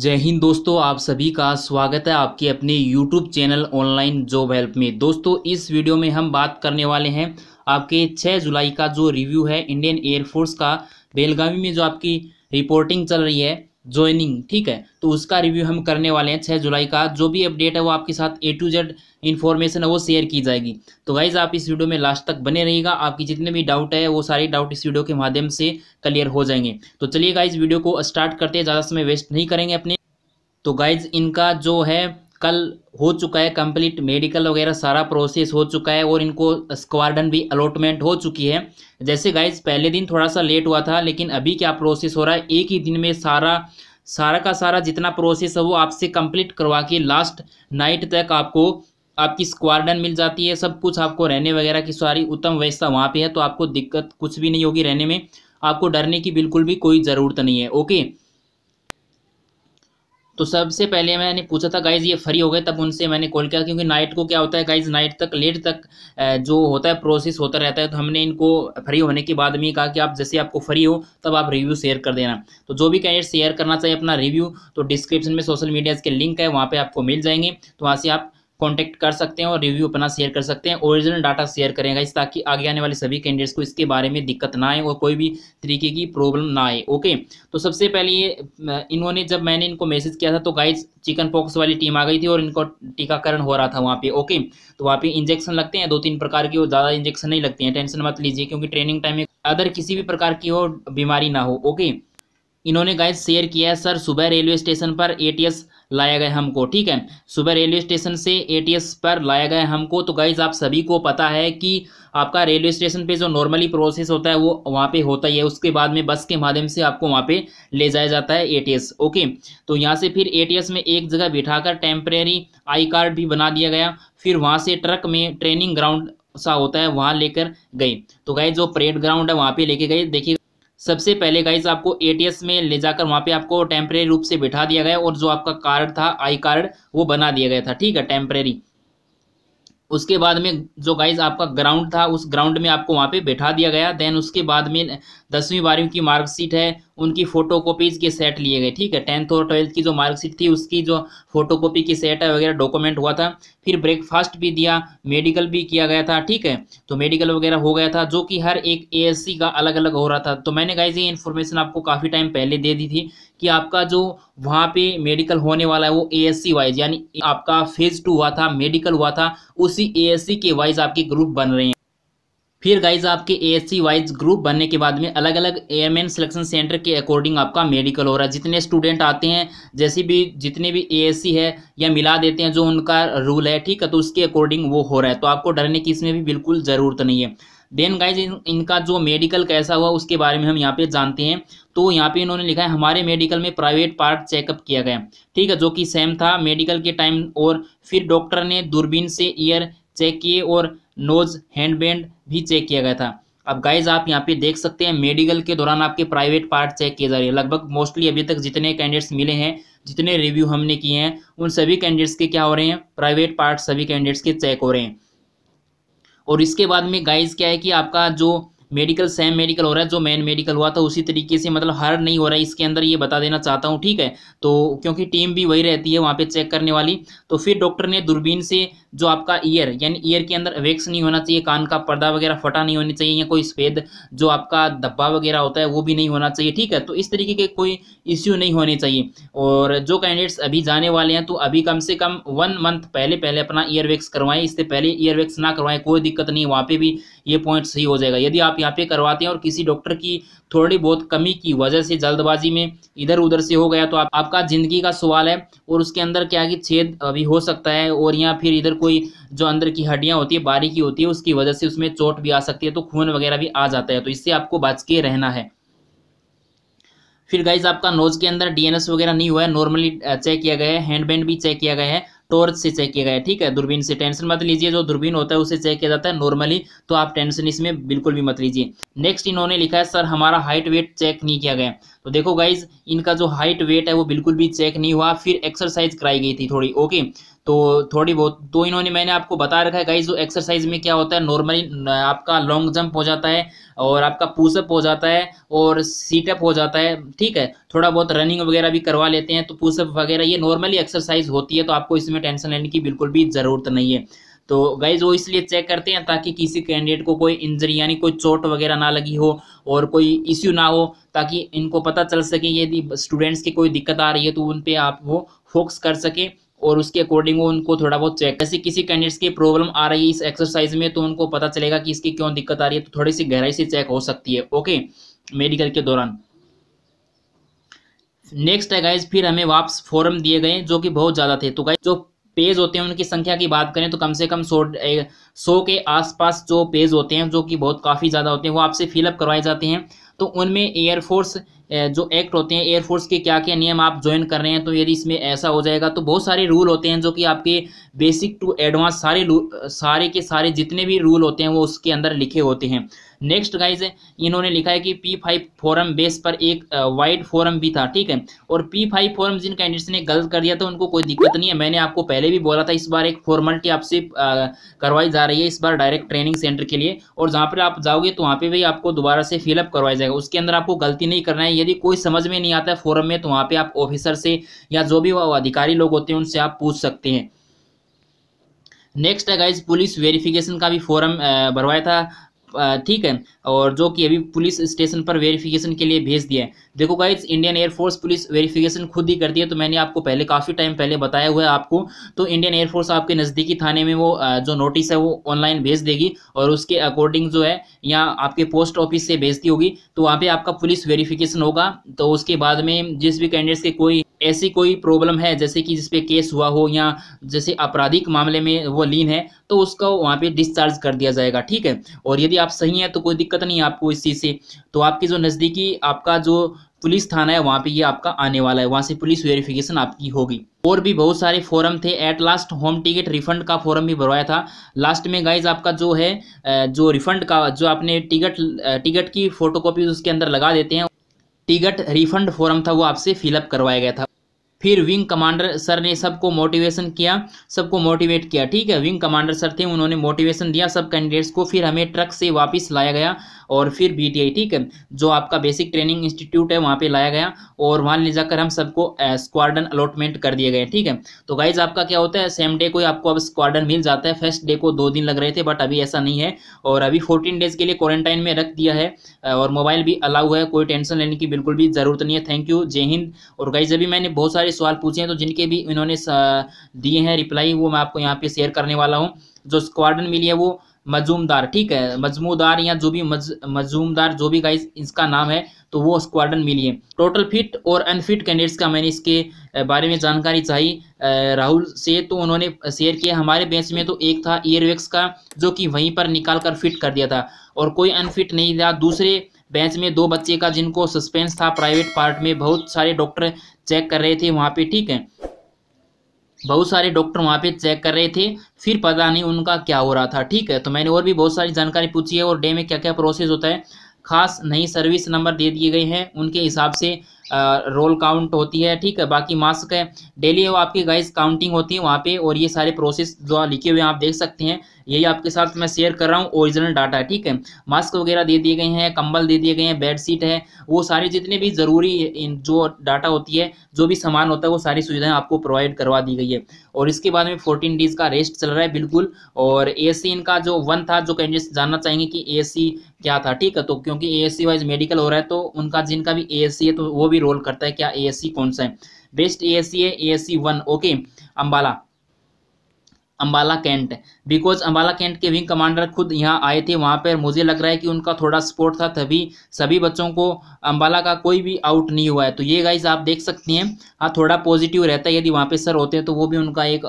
जय हिंद दोस्तों आप सभी का स्वागत है आपके अपने YouTube channel online job help में दोस्तों इस वीडियो में हम बात करने वाले हैं आपके 6 जुलाई का जो रिव्यू है इंडियन एयरफोर्स का बेलगावी में जो आपकी रिपोर्टिंग चल रही है ज्वाइनिंग ठीक है तो उसका रिव्यू हम करने वाले हैं छः जुलाई का जो भी अपडेट है वो आपके साथ ए टू जेड इन्फॉर्मेशन है वो शेयर की जाएगी तो गाइज आप इस वीडियो में लास्ट तक बने रहिएगा आपकी जितने भी डाउट है वो सारे डाउट इस वीडियो के माध्यम से क्लियर हो जाएंगे तो चलिए गाइज वीडियो को स्टार्ट करते हैं ज़्यादा समय वेस्ट नहीं करेंगे अपने तो गाइज इनका जो है कल हो चुका है कंप्लीट मेडिकल वगैरह सारा प्रोसेस हो चुका है और इनको स्क्वाडन भी अलॉटमेंट हो चुकी है जैसे गाइज पहले दिन थोड़ा सा लेट हुआ था लेकिन अभी क्या प्रोसेस हो रहा है एक ही दिन में सारा सारा का सारा जितना प्रोसेस है वो आपसे कंप्लीट करवा के लास्ट नाइट तक आपको आपकी स्क्वाडन मिल जाती है सब कुछ आपको रहने वगैरह की सारी उत्तम व्यवस्था वहाँ पर है तो आपको दिक्कत कुछ भी नहीं होगी रहने में आपको डरने की बिल्कुल भी कोई ज़रूरत नहीं है ओके तो सबसे पहले मैंने पूछा था गाइज ये फ्री हो गए तब उनसे मैंने कॉल किया क्योंकि नाइट को क्या होता है गाइज नाइट तक लेट तक जो होता है प्रोसेस होता रहता है तो हमने इनको फ्री होने के बाद में कहा कि आप जैसे आपको फ्री हो तब आप रिव्यू शेयर कर देना तो जो भी कैंडिडेट शेयर करना चाहिए अपना रिव्यू तो डिस्क्रिप्शन में सोशल मीडियाज़ के लिंक है वहाँ पर आपको मिल जाएंगे तो वहाँ से आप कॉन्टैक्ट कर सकते हैं और रिव्यू अपना शेयर कर सकते हैं ओरिजिनल डाटा शेयर करेंगे इस ताकि आगे आने वाले सभी कैंडिडेट्स को इसके बारे में दिक्कत ना आए और कोई भी तरीके की प्रॉब्लम ना आए ओके तो सबसे पहले ये इन्होंने जब मैंने इनको मैसेज किया था तो गाइज चिकन पॉक्स वाली टीम आ गई थी और इनको टीकाकरण हो रहा था वहाँ पे ओके तो वहाँ पे इंजेक्शन लगते हैं दो तीन प्रकार के और ज़्यादा इंजेक्शन नहीं लगते हैं टेंशन मत लीजिए क्योंकि ट्रेनिंग टाइम में अदर किसी भी प्रकार की हो बीमारी ना हो ओके इन्होंने गाइज शेयर किया है सर सुबह रेलवे स्टेशन पर एस लाया गया हमको ठीक है सुबह रेलवे स्टेशन से एटीएस पर लाया गया हमको तो गाइज आप सभी को पता है कि आपका रेलवे स्टेशन पे जो नॉर्मली प्रोसेस होता है वो वहाँ पे होता ही है उसके बाद में बस के माध्यम से आपको वहाँ पे ले जाया जाता है एटीएस ओके तो यहाँ से फिर एटीएस में एक जगह बिठाकर टेम्परेरी आई कार्ड भी बना दिया गया फिर वहाँ से ट्रक में ट्रेनिंग ग्राउंड सा होता है वहाँ लेकर गए तो गाइज जो परेड ग्राउंड है वहाँ पर लेके गए देखिए सबसे पहले गाइज आपको एटीएस में ले जाकर वहाँ पे आपको टेम्परेरी रूप से बिठा दिया गया और जो आपका कार्ड था आई कार्ड वो बना दिया गया था ठीक है टेम्परेरी उसके बाद में जो गाइज आपका ग्राउंड था उस ग्राउंड में आपको वहाँ पे बैठा दिया गया देन उसके बाद में दसवीं बारहवीं की मार्कशीट है उनकी फोटोकॉपीज के सेट लिए गए ठीक है टेंथ और ट्वेल्थ की जो मार्कशीट थी उसकी जो फोटोकॉपी की सेट है वगैरह डॉक्यूमेंट हुआ था फिर ब्रेकफास्ट भी दिया मेडिकल भी किया गया था ठीक है तो मेडिकल वगैरह हो गया था जो कि हर एक ए का अलग अलग हो रहा था तो मैंने गाइज ये इन्फॉर्मेशन आपको काफ़ी टाइम पहले दे दी थी कि आपका जो वहाँ पे मेडिकल होने वाला है वो ए एस सी वाइज यानी आपका फेज़ टू हुआ था मेडिकल हुआ था उसी ए एस सी के वाइज आपके ग्रुप बन रहे हैं फिर गाइज आपके A S C wise group बनने के बाद में अलग अलग A M N selection centre के अकॉर्डिंग आपका मेडिकल हो रहा है जितने स्टूडेंट आते हैं जैसे भी जितने भी ए एस सी है या मिला देते हैं जो उनका रूल है ठीक है तो उसके अकॉर्डिंग वो हो रहा है तो आपको डरने की इसमें भी बिल्कुल ज़रूरत नहीं है देन गाइज इन, इनका जो मेडिकल कैसा हुआ उसके बारे में हम यहाँ पे जानते हैं तो यहाँ पे इन्होंने लिखा है हमारे मेडिकल में प्राइवेट पार्ट चेकअप किया गया ठीक है जो कि सेम था मेडिकल के टाइम और फिर डॉक्टर ने दूरबीन से ईयर चेक किए और नोज हैंडबैंड भी चेक किया गया था अब गाइज आप यहाँ पे देख सकते हैं मेडिकल के दौरान आपके प्राइवेट पार्ट चेक किए जा रहे हैं लगभग मोस्टली अभी तक जितने कैंडिडेट्स मिले हैं जितने रिव्यू हमने किए हैं उन सभी कैंडिडेट्स के क्या हो रहे हैं प्राइवेट पार्ट सभी कैंडिडेट्स के चेक हो रहे हैं और इसके बाद में गाइज क्या है कि आपका जो मेडिकल सेम मेडिकल हो रहा है जो मेन मेडिकल हुआ था उसी तरीके से मतलब हर नहीं हो रहा है इसके अंदर ये बता देना चाहता हूँ ठीक है तो क्योंकि टीम भी वही रहती है वहाँ पे चेक करने वाली तो फिर डॉक्टर ने दूरबीन से जो आपका ईयर यानी ईयर के अंदर वेक्स नहीं होना चाहिए कान का पर्दा वगैरह फटा नहीं होनी चाहिए या कोई सफ़ेद जो आपका धब्बा वगैरह होता है वो भी नहीं होना चाहिए ठीक है तो इस तरीके के कोई इश्यू नहीं होने चाहिए और जो कैंडिडेट्स अभी जाने वाले हैं तो अभी कम से कम वन मंथ पहले पहले अपना ईयर वैक्स करवाएं इससे पहले ईयर वैक्स ना करवाएं कोई दिक्कत नहीं वहाँ पर भी ये पॉइंट सही हो जाएगा यदि आप यहाँ पे करवाते हैं और किसी डॉक्टर की थोड़ी बहुत कमी की वजह से जल्दबाजी में इधर उधर से हो गया तो आप, आपका ज़िंदगी का सवाल है और उसके अंदर क्या कि छेद भी हो सकता है और या फिर इधर कोई जो अंदर की हड्डियाँ होती है बारीकी होती है उसकी वजह से उसमें चोट भी आ सकती है तो खून वगैरह भी आ जाता है तो इससे आपको बच के रहना है फिर गाइज आपका नोज के अंदर डीएनएस वगैरह नहीं हुआ है नॉर्मली चेक किया गया है हैंड बैंड भी चेक किया गया है टॉर्च से चेक किया गया ठीक है दूरबीन से टेंशन मत लीजिए जो दूरबीन होता है उसे चेक किया जाता है नॉर्मली तो आप टेंशन इसमें बिल्कुल भी मत लीजिए नेक्स्ट इन्होंने लिखा है सर हमारा हाइट वेट चेक नहीं किया गया तो देखो गाइज इनका जो हाइट वेट है वो बिल्कुल भी चेक नहीं हुआ फिर एक्सरसाइज कराई गई थी थोड़ी ओके तो थोड़ी बहुत तो इन्होंने मैंने आपको बता रखा है गाइज जो एक्सरसाइज में क्या होता है नॉर्मली आपका लॉन्ग जंप हो जाता है और आपका पुशअप हो जाता है और सीटअप हो जाता है ठीक है थोड़ा बहुत रनिंग वगैरह भी करवा लेते हैं तो पुशअप वगैरह ये नॉर्मली एक्सरसाइज होती है तो आपको इसमें टेंशन लेने की बिल्कुल भी ज़रूरत नहीं है तो गाइज वो इसलिए चेक करते हैं ताकि किसी कैंडिडेट को कोई इंजरी यानी कोई चोट वगैरह ना लगी हो और कोई इश्यू ना हो ताकि इनको पता चल सके यदि स्टूडेंट्स की कोई दिक्कत आ रही है तो उन पर आप वो फोकस कर सकें और उसके अकॉर्डिंग वो उनको थोड़ा बहुत चेक जैसे किसी कैंडिडेट्स की प्रॉब्लम आ रही है इस एक्सरसाइज में तो उनको पता चलेगा कि इसकी क्यों दिक्कत आ रही है तो थोड़ी सी गहराई से चेक हो सकती है ओके मेडिकल के दौरान नेक्स्ट है गाइज फिर हमें वापस फॉर्म दिए गए जो कि बहुत ज़्यादा थे तो गाइज जो पेज होते हैं उनकी संख्या की बात करें तो कम से कम सौ सौ के आसपास जो पेज होते हैं जो कि बहुत काफ़ी ज़्यादा होते हैं वो आपसे फिलअप करवाए जाते हैं तो उनमें एयरफोर्स जो एक्ट होते हैं एयरफोर्स के क्या क्या नियम आप ज्वाइन कर रहे हैं तो यदि इसमें ऐसा हो जाएगा तो बहुत सारे रूल होते हैं जो कि आपके बेसिक टू एडवांस सारे सारे के सारे जितने भी रूल होते हैं वो उसके अंदर लिखे होते हैं नेक्स्ट गाइज इन्होंने लिखा है कि पी फाइव फोरम बेस पर एक वाइड फोरम भी था ठीक है और पी फाइव फोरम जिन कैंडिडेट्स ने गलत कर दिया था उनको कोई दिक्कत नहीं है मैंने आपको पहले भी बोला था इस बार एक फॉर्मेलिटी आपसे करवाई जा रही है इस बार डायरेक्ट ट्रेनिंग सेंटर के लिए और जहाँ पर आप जाओगे तो वहाँ पर भी आपको दोबारा से फिलअप करवाया जाएगा जाएगा उसके अंदर आपको गलती नहीं करना है यदि कोई समझ में नहीं आता है फोरम में तो वहाँ पे आप ऑफिसर से या जो भी वो अधिकारी लोग होते हैं उनसे आप पूछ सकते हैं नेक्स्ट है गाइज पुलिस वेरिफिकेशन का भी फॉरम भरवाया था ठीक है और जो कि अभी पुलिस स्टेशन पर वेरिफिकेशन के लिए भेज दिया है देखो guys Indian air force police verification खुद ही करती है तो मैंने आपको पहले काफ़ी टाइम पहले बताया हुआ है आपको तो इंडियन एयरफोर्स आपके नज़दीकी थाने में वो जो नोटिस है वो ऑनलाइन भेज देगी और उसके अकॉर्डिंग जो है यहाँ आपके पोस्ट ऑफिस से भेजती होगी तो वहाँ पर आपका पुलिस वेरीफिकेशन होगा तो उसके बाद में जिस भी कैंडिडेट्स के कोई ऐसी कोई प्रॉब्लम है जैसे कि जिसपे केस हुआ हो या जैसे आपराधिक मामले में वो लीन है तो उसका वहाँ पर डिस्चार्ज कर दिया जाएगा ठीक है और यदि आप सही हैं तो कोई दिक्कत नहीं आपको इस चीज़ से तो आपकी जो नज़दीकी आपका जो पुलिस थाना है वहाँ पे ये आपका आने वाला है वहाँ से पुलिस वेरिफिकेशन आपकी होगी और भी बहुत सारे फॉरम थे at last home ticket refund का फॉरम भी भरवाया था लास्ट में गाइज आपका जो है जो रिफंड का जो आपने टिकट टिकट की फोटोकॉपी उसके अंदर लगा देते हैं टिकट रिफंड फॉरम था वो आपसे फिलअप करवाया गया था फिर विंग कमांडर सर ने सबको मोटिवेशन किया सबको मोटिवेट किया ठीक है विंग कमांडर सर थे उन्होंने मोटिवेशन दिया सब कैंडिडेट्स को फिर हमें ट्रक से वापस लाया गया और फिर आई ठीक है जो आपका बेसिक ट्रेनिंग इंस्टीट्यूट है वहाँ पे लाया गया और वहाँ ले जाकर हम सबको स्क्वाडन अलॉटमेंट कर दिए गए ठीक है तो गाइज आपका क्या होता है सेम डे को आपको अब स्क्वाडन मिल जाता है फर्स्ट डे को दो दिन लग रहे थे बट अभी ऐसा नहीं है और अभी फोर्टीन डेज के लिए क्वारंटाइन में रख दिया है और मोबाइल भी अलाउ है कोई टेंशन लेने की बिल्कुल भी जरूरत नहीं है थैंक यू जय हिंद और गाइज अभी मैंने बहुत सारे सारे सवाल पूछे हैं तो जिनके भी इन्होंने दिए हैं रिप्लाई वो मैं आपको यहाँ पे शेयर करने वाला हूँ जो स्क्वाडन मिली है वो मजूमदार ठीक है मजमूदार या जो भी मज मजूमदार जो भी गाइस इसका नाम है तो वो स्क्वाडन मिली है टोटल फिट और अनफिट कैंडिडेट्स का मैंने इसके बारे में जानकारी चाहिए राहुल से तो उन्होंने शेयर किया हमारे बेंच में तो एक था ईयरवेक्स का जो कि वहीं पर निकाल कर फिट कर दिया था और कोई अनफिट नहीं था दूसरे बेंच में दो बच्चे का जिनको सस्पेंस था प्राइवेट पार्ट में बहुत सारे डॉक्टर चेक कर रहे थे वहाँ पे ठीक है बहुत सारे डॉक्टर वहाँ पे चेक कर रहे थे फिर पता नहीं उनका क्या हो रहा था ठीक है तो मैंने और भी बहुत सारी जानकारी पूछी है और डे में क्या क्या प्रोसेस होता है खास नई सर्विस नंबर दे दिए गए हैं उनके हिसाब से रोल काउंट होती है ठीक है बाकी मास्क है डेली वो आपकी गाइस काउंटिंग होती है वहाँ पे और ये सारे प्रोसेस जो लिखे हुए हैं आप देख सकते हैं यही आपके साथ मैं शेयर कर रहा हूँ ओरिजिनल डाटा ठीक है मास्क वगैरह दे दिए गए हैं कंबल दे दिए गए हैं बेड शीट है वो सारे जितने भी ज़रूरी जो डाटा होती है जो भी सामान होता है वो सारी सुविधाएं आपको प्रोवाइड करवा दी गई है और इसके बाद में फोर्टीन डेज का रेस्ट चल रहा है बिल्कुल और ए इनका जो वन था जो कैंडिडेट जानना चाहेंगे कि ए क्या था ठीक है तो क्योंकि ए वाइज मेडिकल हो रहा है तो उनका जिनका भी ए है तो वो भी भी रोल करता है क्या ए कौन सा है बेस्ट ए है A one okay Ambala Ambala cantt because Ambala cantt के विंग कमांडर खुद यहाँ आए थे वहाँ पर मुझे लग रहा है कि उनका थोड़ा सपोर्ट था तभी सभी बच्चों को अम्बाला का कोई भी आउट नहीं हुआ है तो ये गाइज आप देख सकती हैं हाँ थोड़ा पॉजिटिव रहता है यदि वहाँ पे सर होते हैं तो वो भी उनका एक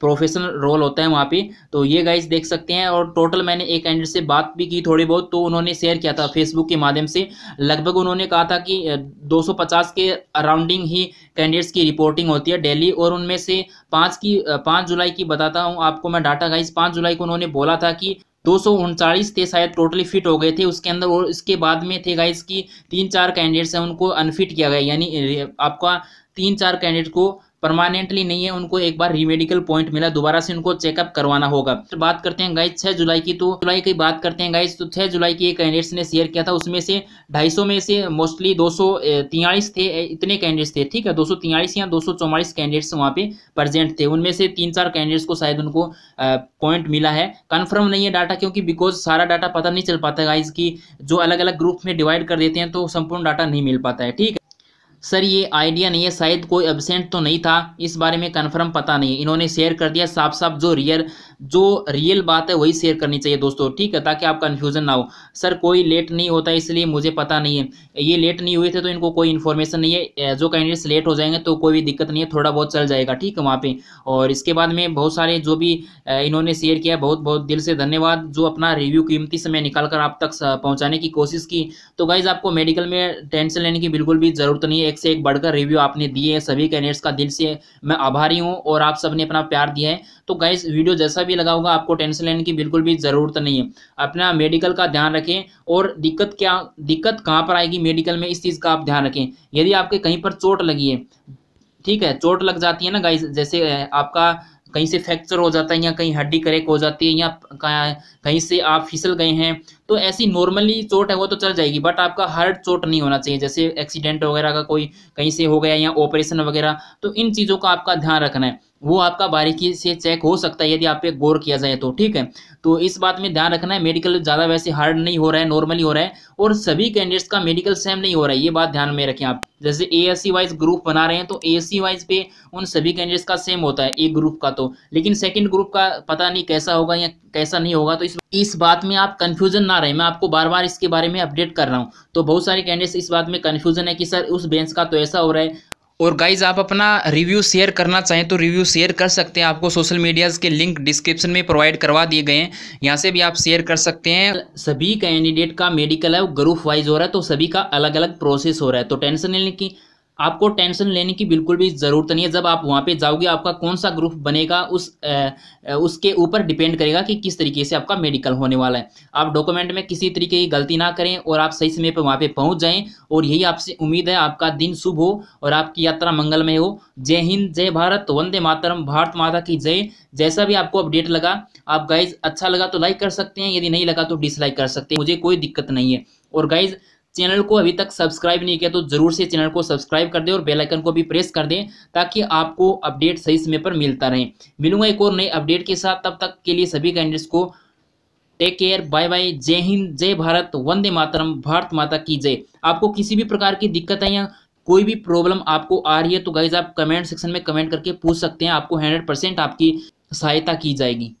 प्रोफेशनल रोल होता है वहाँ पे तो ये गाइज देख सकते हैं और टोटल मैंने एक कैंडिडेट से बात भी की थोड़ी बहुत तो उन्होंने शेयर किया था फेसबुक के माध्यम से लगभग उन्होंने कहा था कि 250 के अराउंडिंग ही कैंडिडेट्स की रिपोर्टिंग होती है डेली और उनमें से पाँच की पाँच जुलाई की बताता हूँ आपको मैं डाटा गाइज़ पाँच जुलाई को उन्होंने बोला था कि दो सौ उनचालीस थे शायद टोटली फिट हो गए थे उसके अंदर और इसके बाद में थे गाइस की तीन चार कैंडिडेट्स हैं उनको अनफिट किया गया यानी आपका तीन चार कैंडिडेट को परमानेंटली नहीं है उनको एक बार रीमेडिकल पॉइंट मिला दोबारा से उनको चेकअप करवाना होगा तो बात करते हैं गाइस छह जुलाई की तो जुलाई की बात करते हैं गाइज तो छह जुलाई की कैंडिडेट्स ने शेयर किया था उसमें से ढाई में से मोस्टली दो थे इतने कैंडिडेट्स थे ठीक है दो या दो कैंडिडेट्स वहाँ पे प्रेजेंट थे उनमें से तीन चार कैंडिडेट्स को शायद उनको पॉइंट मिला है कन्फर्म नहीं है डाटा क्योंकि बिकॉज सारा डाटा पता नहीं चल पाता है गाइज की जो अलग अलग ग्रुप में डिवाइड कर देते हैं तो संपूर्ण डाटा नहीं मिल पाता है ठीक है सर ये आइडिया नहीं है शायद कोई एबसेंट तो नहीं था इस बारे में कन्फर्म पता नहीं इन्होंने शेयर कर दिया साफ साफ जो रियल जो रियल बात है वही शेयर करनी चाहिए दोस्तों ठीक है ताकि आप कन्फ्यूजन ना हो सर कोई लेट नहीं होता इसलिए मुझे पता नहीं है ये लेट नहीं हुए थे तो इनको कोई इन्फॉर्मेशन नहीं है जो कैंडिडेट्स लेट हो जाएंगे तो कोई भी दिक्कत नहीं है थोड़ा बहुत चल जाएगा ठीक है वहाँ पर और इसके बाद में बहुत सारे जो भी इन्होंने शेयर किया बहुत बहुत दिल से धन्यवाद जो अपना रिव्यू कीमती समय निकाल कर आप तक पहुँचाने की कोशिश की तो गाइज आपको मेडिकल में टेंशन लेने की बिल्कुल भी ज़रूरत नहीं है एक से एक बढ़कर रिव्यू आपने दिए हैं सभी कैंडिडेट्स का दिल से मैं आभारी हूँ और आप सबने अपना प्यार दिया है तो गाइज वीडियो जैसा भी लगा होगा आपको टेंशन लेने की बिल्कुल भी ज़रूरत नहीं है अपना मेडिकल का ध्यान रखें और दिक्कत क्या दिक्कत कहाँ पर आएगी मेडिकल में इस चीज़ का आप ध्यान रखें यदि आपके कहीं पर चोट लगी है ठीक है चोट लग जाती है ना गाइस जैसे आपका कहीं से फ्रैक्चर हो जाता है या कहीं हड्डी करेक हो जाती है या कहीं से आप फिसल गए हैं तो ऐसी नॉर्मली चोट है वो तो चल जाएगी बट आपका हार्ड चोट नहीं होना चाहिए जैसे एक्सीडेंट वगैरह का कोई कहीं से हो गया या ऑपरेशन वगैरह तो इन चीज़ों का आपका ध्यान रखना है वो आपका बारीकी से चेक हो सकता है यदि आप पे गौर किया जाए तो ठीक है तो इस बात में ध्यान रखना है मेडिकल ज़्यादा वैसे हार्ड नहीं हो रहा है नॉर्मली हो रहा है और सभी कैंडिडेट्स का मेडिकल सेम नहीं हो रहा है ये बात ध्यान में रखें आप जैसे A S C wise group बना रहे हैं तो ए एस सी वाइज पे उन सभी कैंडिडेट्स का सेम होता है एक ग्रुप का तो लेकिन सेकेंड ग्रुप का पता नहीं कैसा होगा या कैसा नहीं होगा तो इस, इस बात में आप कन्फ्यूजन ना आ रहे हैं मैं आपको बार बार इसके बारे में अपडेट कर रहा हूँ तो बहुत सारे कैंडिडेट्स इस बात में कन्फ्यूजन है कि सर उस बेंच का तो ऐसा हो रहा है और गाइज आप अपना रिव्यू शेयर करना चाहें तो रिव्यू शेयर कर सकते हैं आपको सोशल मीडियाज़ के लिंक डिस्क्रिप्शन में प्रोवाइड करवा दिए गए हैं यहाँ से भी आप शेयर कर सकते हैं सभी कैंडिडेट का मेडिकल है ग्रुप वाइज हो रहा है तो सभी का अलग अलग प्रोसेस हो रहा है तो टेंशन नहीं लेने की आपको टेंशन लेने की बिल्कुल भी ज़रूरत नहीं है जब आप वहाँ पे जाओगे आपका कौन सा ग्रुप बनेगा उस आ, उसके ऊपर डिपेंड करेगा कि किस तरीके से आपका मेडिकल होने वाला है आप डॉक्यूमेंट में किसी तरीके की गलती ना करें और आप सही समय पर वहाँ पे पहुँच जाएं और यही आपसे उम्मीद है आपका दिन शुभ हो और आपकी यात्रा मंगलमय हो जय हिंद जय भारत वंदे मातरम भारत माता की जय जैसा भी आपको अपडेट लगा आप गाइज अच्छा लगा तो लाइक कर सकते हैं यदि नहीं लगा तो डिसलाइक कर सकते हैं मुझे कोई दिक्कत नहीं है और गाइज़ चैनल को अभी तक सब्सक्राइब नहीं किया तो जरूर से चैनल को सब्सक्राइब कर दें और बेलाइकन को भी प्रेस कर दें ताकि आपको अपडेट सही समय पर मिलता रहे मिलूंगा एक और नए अपडेट के साथ तब तक के लिए सभी कैंडिडेट्स को टेक केयर बाय बाय जय हिंद जय भारत वंदे मातरम भारत माता की जय आपको किसी भी प्रकार की दिक्कत है या कोई भी प्रॉब्लम आपको आ रही है तो गाइज आप कमेंट सेक्शन में कमेंट करके पूछ सकते हैं आपको हंड्रेड परसेंट आपकी सहायता की जाएगी